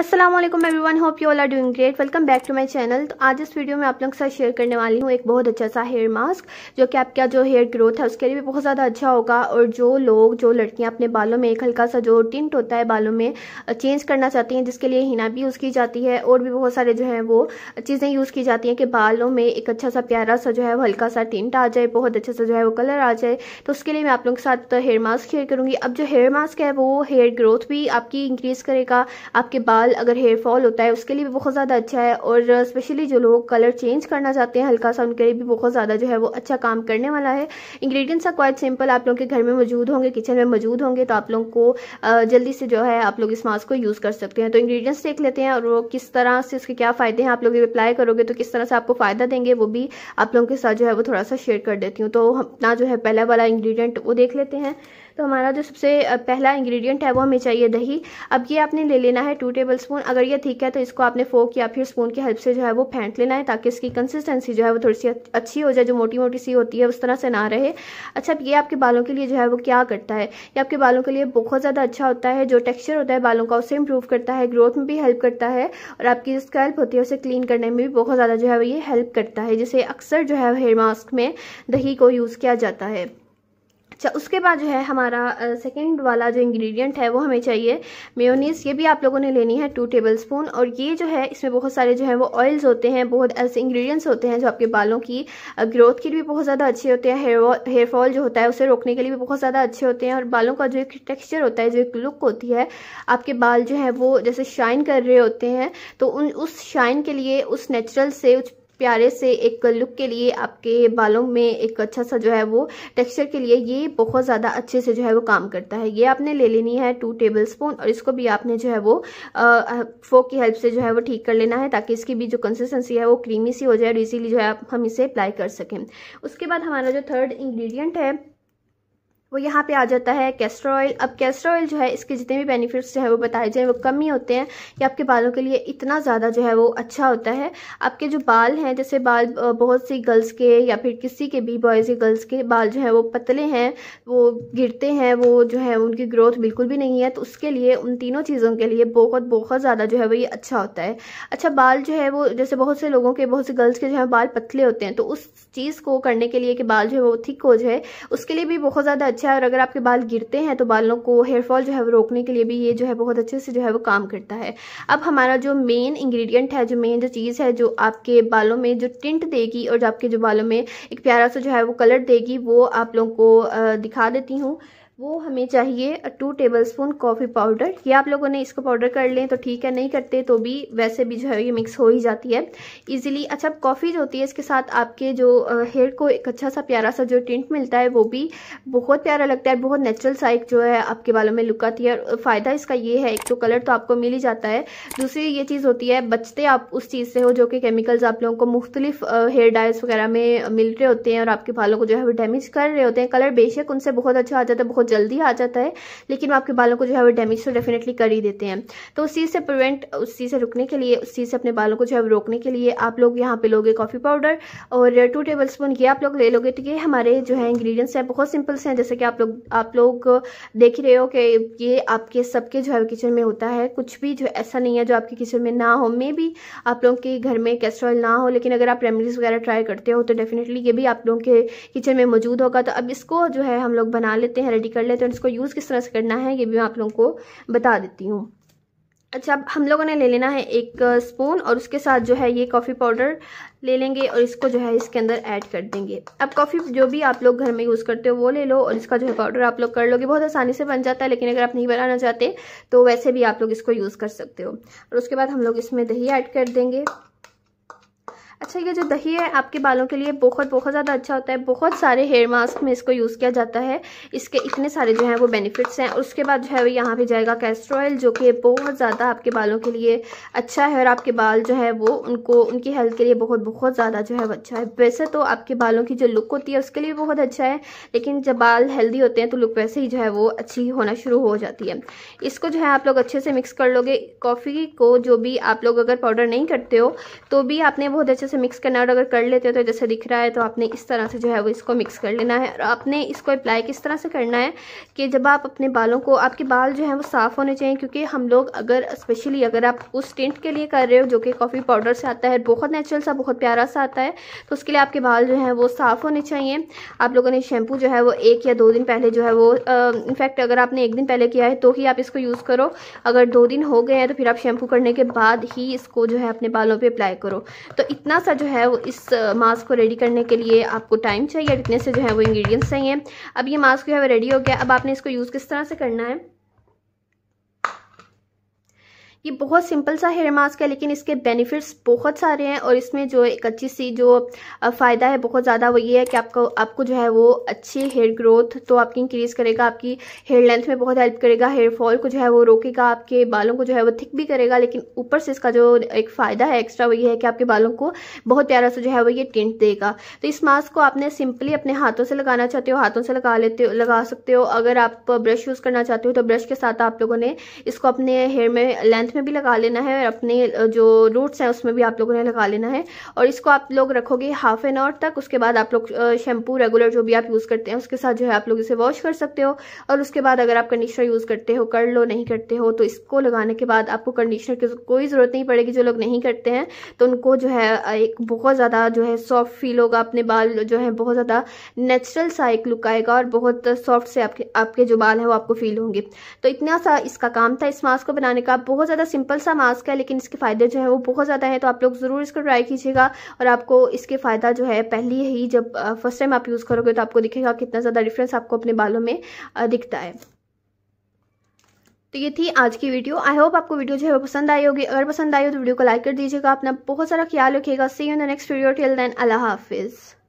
Aslam everyone hope you all are doing great welcome back to my channel तो आज इस video में आप लोगों के साथ शेयर करने वाली हूँ एक बहुत अच्छा सा हेयर मास्क जो कि आपका जो हेयर ग्रोथ है उसके लिए भी बहुत ज़्यादा अच्छा होगा और जो लोग जो लड़कियाँ अपने बालों में एक हल्का सा जो टिंट होता है बालों में चेंज करना चाहती हैं जिसके लिए हिना भी यूज़ की जाती है और भी बहुत सारे जो है वो चीज़ें यूज़ की जाती हैं कि बालों में एक अच्छा सा प्यारा सा जो है वो हल्का सा टिंट आ जाए बहुत अच्छा सा जो है वो कलर आ जाए तो उसके लिए मैं आप लोगों के साथ हेयर मास्क शेयर करूँगी अब जो हेयर मास्क है वो हेयर ग्रोथ भी आपकी इंक्रीज़ करेगा आपके बाल फॉल अगर हेयर फॉल होता है उसके लिए भी बहुत ज़्यादा अच्छा है और स्पेशली जो लोग कलर चेंज करना चाहते हैं हल्का सा उनके लिए भी बहुत ज़्यादा जो है वो अच्छा काम करने वाला है इंग्रेडिएंट्स आर क्वाइट सिंपल आप लोगों के घर में मौजूद होंगे किचन में मौजूद होंगे तो आप लोगों को जल्दी से जो है आप लोग इस मास्क को यूज़ कर सकते हैं तो इंग्रीडियंट्स देख लेते हैं और वो किस तरह से उसके क्या फ़ायदे हैं आप लोग अप्लाई करोगे तो किस तरह से आपको फ़ायदा देंगे वो भी आप लोगों के साथ जो है वो थोड़ा सा शेयर कर देती हूँ तो अपना जो है पहला वाला इंग्रीडियंट वो देख लेते हैं तो हमारा जो सबसे पहला इंग्रेडिएंट है वो हमें चाहिए दही अब ये आपने ले लेना है टू टेबल स्पून अगर ये ठीक है तो इसको आपने फोक या फिर स्पून की हेल्प से जो है वो फेंट लेना है ताकि इसकी कंसिस्टेंसी जो है वो थोड़ी सी अच्छी हो जाए जो मोटी मोटी सी होती है उस तरह से ना रहे अच्छा अब ये आपके बालों के लिए जो है वो क्या करता है ये आपके बालों के लिए बहुत ज़्यादा अच्छा होता है जो टेक्स्चर होता है बालों का उसे इम्प्रूव करता है ग्रोथ में भी हेल्प करता है और आपकी जो स्कैल्प होती है उसे क्लीन करने में भी बहुत ज़्यादा जो है वो ये हेल्प करता है जिसे अक्सर जो है हेयर मास्क में दही को यूज़ किया जाता है अच्छा उसके बाद जो है हमारा सेकेंड वाला जो इंग्रेडिएंट है वो हमें चाहिए मेयोनीस ये भी आप लोगों ने लेनी है टू टेबल स्पून और ये जो है इसमें बहुत सारे जो है वो ऑयल्स होते हैं बहुत ऐसे इंग्रेडिएंट्स होते हैं जो आपके बालों की ग्रोथ के लिए भी बहुत ज़्यादा अच्छे होते हैं हेयर हेयर फॉल जो होता है उसे रोकने के लिए भी बहुत ज़्यादा अच्छे होते हैं और बालों का जो एक टेक्स्चर होता है जो एक लुक होती है आपके बाल जो है वो जैसे शाइन कर रहे होते हैं तो उन उस शाइन के लिए उस नेचुरल से उस प्यारे से एक लुक के लिए आपके बालों में एक अच्छा सा जो है वो टेक्सचर के लिए ये बहुत ज़्यादा अच्छे से जो है वो काम करता है ये आपने ले लेनी है टू टेबल स्पून और इसको भी आपने जो है वो फोक की हेल्प से जो है वो ठीक कर लेना है ताकि इसकी भी जो कंसिस्टेंसी है वो क्रीमी सी हो जाए और इसीलिए जो है हम इसे अप्लाई कर सकें उसके बाद हमारा जो थर्ड इंग्रीडियंट है वो यहाँ पे आ जाता है कैस्टर ऑयल अब कैस्टर ऑयल जो है इसके जितने भी बेनिफिट्स जो है वो बताए जाएँ वो कम ही होते हैं कि आपके बालों के लिए इतना ज़्यादा जो है वो अच्छा होता है आपके जो बाल हैं जैसे बाल बहुत सी गर्ल्स के या फिर किसी के भी बॉयज़ या गर्ल्स के बाल जो है वो पतले हैं वो गिरते हैं वो जो है उनकी ग्रोथ बिल्कुल भी नहीं है तो उसके लिए उन तीनों चीज़ों के लिए बहुत बहुत ज़्यादा जो है वो ये अच्छा होता है अच्छा बाल जो है वो जैसे बहुत से लोगों के बहुत से गर्ल्स के जो है बाल पतले होते हैं तो उस चीज़ को करने के लिए कि बाल जो है वो थिक हो जाए उसके लिए भी बहुत ज़्यादा अच्छा है और अगर आपके बाल गिरते हैं तो बालों को हेयर फॉल जो है वो रोकने के लिए भी ये जो है बहुत अच्छे से जो है वो काम करता है अब हमारा जो मेन इंग्रेडिएंट है जो मेन जो चीज़ है जो आपके बालों में जो टिंट देगी और जो आपके जो बालों में एक प्यारा सा जो है वो कलर देगी वो आप लोगों को दिखा देती हूँ वो हमें चाहिए two tablespoon coffee powder ये आप लोगों ने इसको पाउडर कर लें तो ठीक है नहीं करते तो भी वैसे भी जो है ये मिक्स हो ही जाती है इजीली अच्छा कॉफ़ी जो होती है इसके साथ आपके जो हेयर को एक अच्छा सा प्यारा सा जो टिंट मिलता है वो भी बहुत प्यारा लगता है बहुत नेचुरल सा एक जो है आपके बालों में लुक आती है और फ़ायदा इसका ये है एक तो कलर तो आपको मिल ही जाता है दूसरी ये चीज़ होती है बचते आप उस चीज़ से हो जो कि केमिकल्स आप लोगों को मुख्तलिफ हेयर डाइज वगैरह में मिल रहे होते हैं और आपके बालों को जो है वो डैमेज कर रहे होते हैं कलर बेशक उनसे बहुत अच्छा आ जाता है बहुत जल्दी आ जाता है लेकिन वो आपके बालों को जो है वो डैमेज तो डेफिनेटली कर ही देते हैं तो उस चीज़ से प्रिवेंट उस चीज़ से रुकने के लिए उस चीज़ से अपने बालों को जो है रोकने के लिए आप लोग यहाँ पे लोगे कॉफ़ी पाउडर और टू टेबल स्पून ये आप लोग ले लोगे तो ये हमारे जो है इंग्रीडियंट्स हैं बहुत सिंपल्स हैं जैसे कि आप लोग आप लोग देख ही रहे हो कि ये आपके सबके जो है किचन में होता है कुछ भी जो ऐसा नहीं है जो आपके किचन में ना हो मे भी आप लोगों के घर में कैस्ट्रॉल ना हो लेकिन अगर आप रेमडीज़ वगैरह ट्राई करते हो तो डेफिनेटली ये भी आप लोगों के किचन में मौजूद होगा तो अब इसको जो है हम लोग बना लेते हैं रेडी कर कर लेते हैं इसको यूज़ किस तरह से करना है ये भी मैं आप लोगों को बता देती हूँ अच्छा अब हम लोगों ने ले लेना है एक स्पून और उसके साथ जो है ये कॉफ़ी पाउडर ले लेंगे और इसको जो है इसके अंदर ऐड कर देंगे अब कॉफ़ी जो भी आप लोग घर में यूज़ करते हो वो ले लो और इसका जो है पाउडर आप लोग कर लोगे बहुत आसानी से बन जाता है लेकिन अगर आप नहीं बनाना चाहते तो वैसे भी आप लोग इसको यूज़ कर सकते हो और उसके बाद हम लोग इसमें दही ऐड कर देंगे अच्छा ये जो दही है आपके बालों के लिए बहुत बहुत ज़्यादा अच्छा होता है बहुत सारे हेयर मास्क में इसको यूज़ किया जाता है इसके इतने सारे जो हैं वो बेनिफिट्स हैं उसके बाद जो है वो यहाँ पे जाएगा कैस्टर ऑयल जो कि बहुत ज़्यादा आपके बालों के लिए अच्छा है और आपके बाल जो है वो उनको उनकी हेल्थ के लिए बहुत बहुत ज़्यादा जो है वो अच्छा है वैसे तो आपके बालों की जो लुक होती है उसके लिए बहुत अच्छा है लेकिन जब बाल हेल्दी होते हैं तो लुक वैसे ही जो है वो अच्छी होना शुरू हो जाती है इसको जो है आप लोग अच्छे से मिक्स कर लोगे कॉफ़ी को जो भी आप लोग अगर पाउडर नहीं करते हो तो भी आपने बहुत अच्छे से मिक्स करना है और अगर कर लेते हो तो जैसे दिख रहा है तो आपने इस तरह से जो है वो इसको मिक्स कर लेना है और आपने इसको अप्लाई किस तरह से करना है कि जब आप अपने बालों को आपके बाल जो है वो साफ़ होने चाहिए क्योंकि हम लोग अगर स्पेशली अगर आप उस टेंट के लिए कर रहे हो जो कि कॉफ़ी पाउडर से आता है बहुत नेचुरल सा बहुत प्यारा सा आता है तो उसके लिए आपके बाल जो है वो साफ़ होने चाहिए आप लोगों ने शैम्पू जो है वो एक या दो दिन पहले जो है वो इनफैक्ट अगर आपने एक दिन पहले किया है तो ही आप इसको यूज़ करो अगर दो दिन हो गए हैं तो फिर आप शैम्पू करने के बाद ही इसको जो है अपने बालों पर अप्लाई करो तो इतना सा जो है वो इस मास्क को रेडी करने के लिए आपको टाइम चाहिए कितने से जो है वो इंग्रेडिएंट्स चाहिए अब ये मास्क जो है वो रेडी हो गया अब आपने इसको यूज़ किस तरह से करना है ये बहुत सिंपल सा हेयर मास्क है लेकिन इसके बेनिफिट्स बहुत सारे हैं और इसमें जो एक अच्छी सी जो फ़ायदा है बहुत ज़्यादा वो ये है कि आपको आपको जो है वो अच्छी हेयर ग्रोथ तो आपकी इंक्रीज़ करेगा आपकी हेयर लेंथ में बहुत हेल्प करेगा हेयर फॉल को जो है वो रोकेगा आपके बालों को जो है वो थिक भी करेगा लेकिन ऊपर से इसका जो एक फ़ायदा है एक्स्ट्रा वो ये है कि आपके बालों को बहुत प्यारा सा जो है वो ये टेंट देगा तो इस मास्क को आपने सिंपली अपने हाथों से लगाना चाहते हो हाथों से लगा लेते हो लगा सकते हो अगर आप ब्रश यूज़ करना चाहते हो तो ब्रश के साथ आप लोगों ने इसको अपने हेयर में लेंथ बेल्ट में भी लगा लेना है और अपने जो रूट्स हैं उसमें भी आप लोगों ने लगा लेना है और इसको आप लोग रखोगे हाफ एन आवर तक उसके बाद आप लोग शैम्पू रेगुलर जो भी आप यूज़ करते हैं उसके साथ जो है आप लोग इसे वॉश कर सकते हो और उसके बाद अगर आप कंडीशनर यूज़ करते हो कर लो नहीं करते हो तो इसको लगाने के बाद आपको कंडीशनर की कोई ज़रूरत नहीं पड़ेगी जो लोग नहीं करते हैं तो उनको जो है एक बहुत ज़्यादा जो है सॉफ्ट फील होगा अपने बाल जो है बहुत ज़्यादा नेचुरल सा एक लुक आएगा और बहुत सॉफ्ट से आपके आपके जो बाल हैं वो आपको फील होंगे तो इतना सा इसका काम था इस मास्क को बनाने का बहुत ज़्यादा ज़्यादा सिंपल सा मास्क है लेकिन इसके फ़ायदे जो है वो बहुत ज़्यादा है तो आप लोग ज़रूर इसको ट्राई कीजिएगा और आपको इसके फ़ायदा जो है पहले ही जब फर्स्ट टाइम आप यूज़ करोगे तो आपको दिखेगा कितना ज़्यादा डिफरेंस आपको अपने बालों में दिखता है तो ये थी आज की वीडियो आई होप आपको वीडियो जो है वो पसंद आई होगी अगर पसंद आई हो तो वीडियो को लाइक कर दीजिएगा अपना बहुत सारा ख्याल रखिएगा see you the next video till then Allah हाफिज़